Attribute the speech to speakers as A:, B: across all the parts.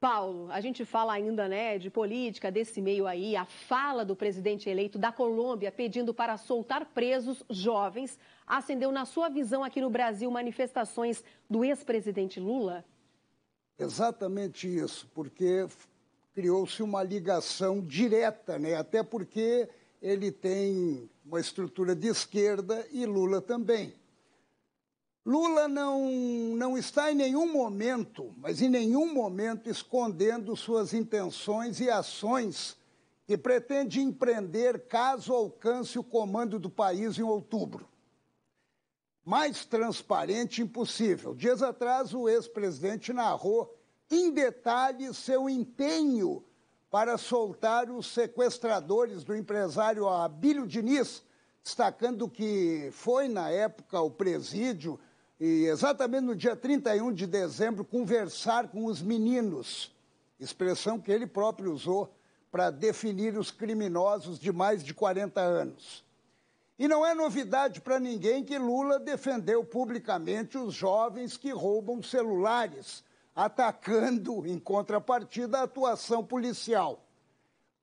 A: Paulo, a gente fala ainda né, de política, desse meio aí, a fala do presidente eleito da Colômbia pedindo para soltar presos jovens acendeu, na sua visão aqui no Brasil, manifestações do ex-presidente Lula? Exatamente isso, porque criou-se uma ligação direta, né? até porque ele tem uma estrutura de esquerda e Lula também. Lula não, não está em nenhum momento, mas em nenhum momento, escondendo suas intenções e ações que pretende empreender caso alcance o comando do país em outubro. Mais transparente impossível. Dias atrás, o ex-presidente narrou em detalhes seu empenho para soltar os sequestradores do empresário Abílio Diniz, destacando que foi, na época, o presídio e exatamente no dia 31 de dezembro, conversar com os meninos, expressão que ele próprio usou para definir os criminosos de mais de 40 anos. E não é novidade para ninguém que Lula defendeu publicamente os jovens que roubam celulares, atacando, em contrapartida, a atuação policial.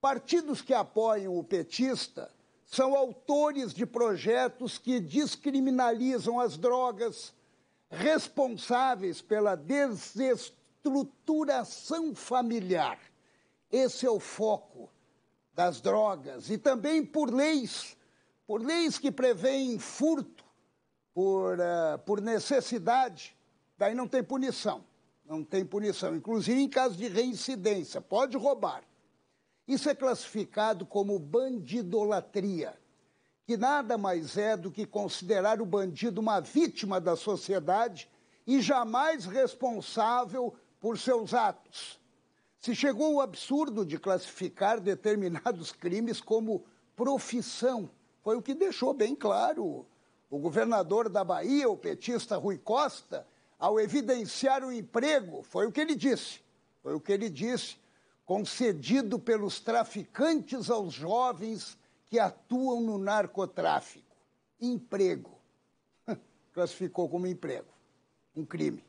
A: Partidos que apoiam o petista são autores de projetos que descriminalizam as drogas, responsáveis pela desestruturação familiar. Esse é o foco das drogas e também por leis, por leis que prevêem furto por, uh, por necessidade, daí não tem punição. Não tem punição, inclusive em caso de reincidência, pode roubar. Isso é classificado como bandidolatria que nada mais é do que considerar o bandido uma vítima da sociedade e jamais responsável por seus atos. Se chegou ao absurdo de classificar determinados crimes como profissão, foi o que deixou bem claro o governador da Bahia, o petista Rui Costa, ao evidenciar o emprego, foi o que ele disse. Foi o que ele disse, concedido pelos traficantes aos jovens que atuam no narcotráfico. Emprego. Classificou como emprego. Um crime.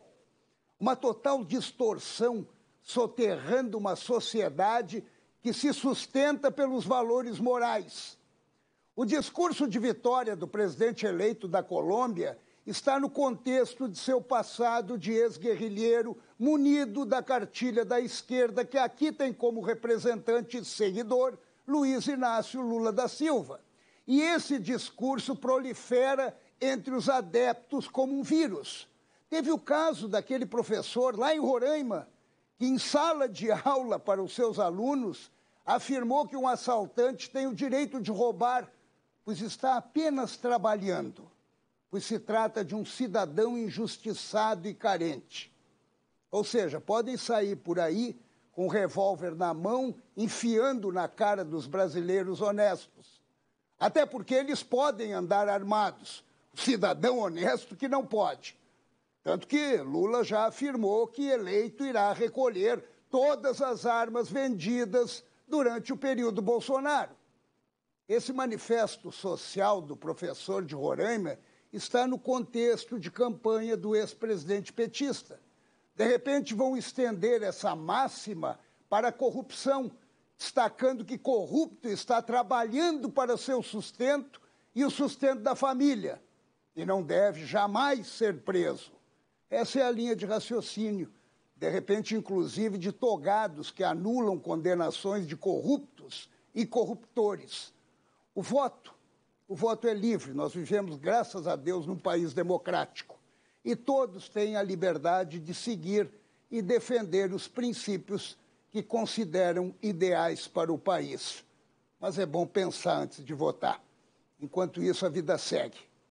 A: Uma total distorção soterrando uma sociedade que se sustenta pelos valores morais. O discurso de vitória do presidente eleito da Colômbia está no contexto de seu passado de ex-guerrilheiro, munido da cartilha da esquerda, que aqui tem como representante e seguidor Luiz Inácio Lula da Silva. E esse discurso prolifera entre os adeptos como um vírus. Teve o caso daquele professor lá em Roraima, que em sala de aula para os seus alunos afirmou que um assaltante tem o direito de roubar, pois está apenas trabalhando, pois se trata de um cidadão injustiçado e carente. Ou seja, podem sair por aí com um revólver na mão, enfiando na cara dos brasileiros honestos. Até porque eles podem andar armados, o cidadão honesto que não pode. Tanto que Lula já afirmou que eleito irá recolher todas as armas vendidas durante o período Bolsonaro. Esse manifesto social do professor de Roraima está no contexto de campanha do ex-presidente petista de repente vão estender essa máxima para a corrupção, destacando que corrupto está trabalhando para seu sustento e o sustento da família, e não deve jamais ser preso. Essa é a linha de raciocínio, de repente, inclusive, de togados que anulam condenações de corruptos e corruptores. O voto, o voto é livre. Nós vivemos, graças a Deus, num país democrático e todos têm a liberdade de seguir e defender os princípios que consideram ideais para o país. Mas é bom pensar antes de votar. Enquanto isso, a vida segue.